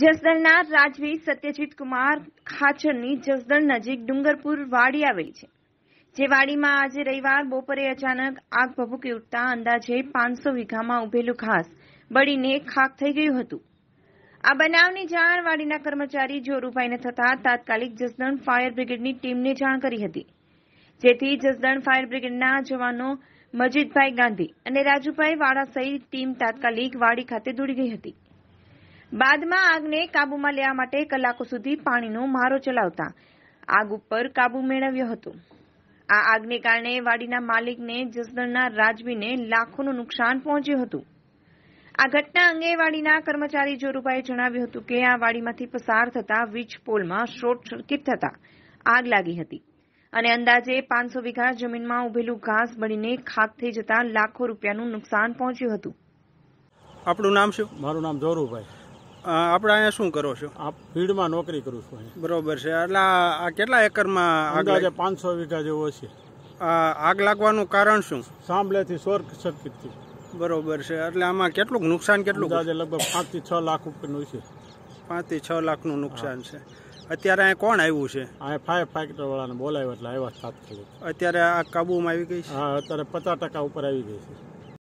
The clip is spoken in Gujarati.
જસદણના રાજવી સત્યજીત કુમાર ખાચરની જસદણ નજીક ડુંગરપુર વાડી આવેલી છે જે વાડીમાં આજે રવિવાર બપોરે અચાનક આગ ભભૂકી ઉઠતા અંદાજે પાંચસો વીઘામાં ઉભેલું ઘાસ બળીને ખાક થઈ ગયું હતું આ બનાવની જાણ વાડીના કર્મચારી જોરુભાઈને થતાં તાત્કાલિક જસદણ ફાયર બ્રિગેડની ટીમને જાણ કરી હતી જેથી જસદણ ફાયર બ્રિગેડના જવાનો મજીદભાઈ ગાંધી અને રાજુભાઈ વાળા સહિત ટીમ તાત્કાલિક વાડી ખાતે દોડી ગઈ હતી બાદમાં આગને કાબુમાં લેવા માટે કલાકો સુધી પાણીનો મારો ચલાવતા આગ ઉપર કાબુ મેળવ્યો હતો આ આગને કારણે વાડીના માલિકને જસદણના રાજવીને લાખોનું નુકસાન પહોંચ્યું હતું આ ઘટના અંગે વાડીના કર્મચારી જોરુભાઈએ જણાવ્યું હતું કે આ વાડીમાંથી પસાર થતા વીજ પોલમાં શોર્ટ સર્કિટ થતા આગ લાગી હતી અને અંદાજે પાંચસો વીઘા જમીનમાં ઉભેલું ઘાસ બળીને ખાક થઈ જતા લાખો રૂપિયાનું નુકસાન પહોંચ્યું હતું આપણું નામ શું મારું નામ જોરુભાઈ આપણે અહીંયા શું કરો છો આ ફીડમાં નોકરી કરું છું અહીંયા બરોબર છે એટલે આ કેટલા એકરમાં આગ લાગે પાંચસો વીઘા જેવો છે આગ લાગવાનું કારણ શું સાંભળેથી શોર્ટ સર્કિટથી બરોબર છે એટલે આમાં કેટલું નુકસાન કેટલું અંદાજે લગભગ પાંચથી છ લાખ ઉપરનું છે પાંચથી છ લાખનું નુકસાન છે અત્યારે અહીંયા કોણ આવ્યું છે અહીંયા ફાયર ફાઈટર વાળાને બોલાવ્યો એટલે આવ્યા સાત અત્યારે આ કાબુમાં આવી ગઈ છે હા અત્યારે પચાસ ટકા ઉપર આવી ગઈ છે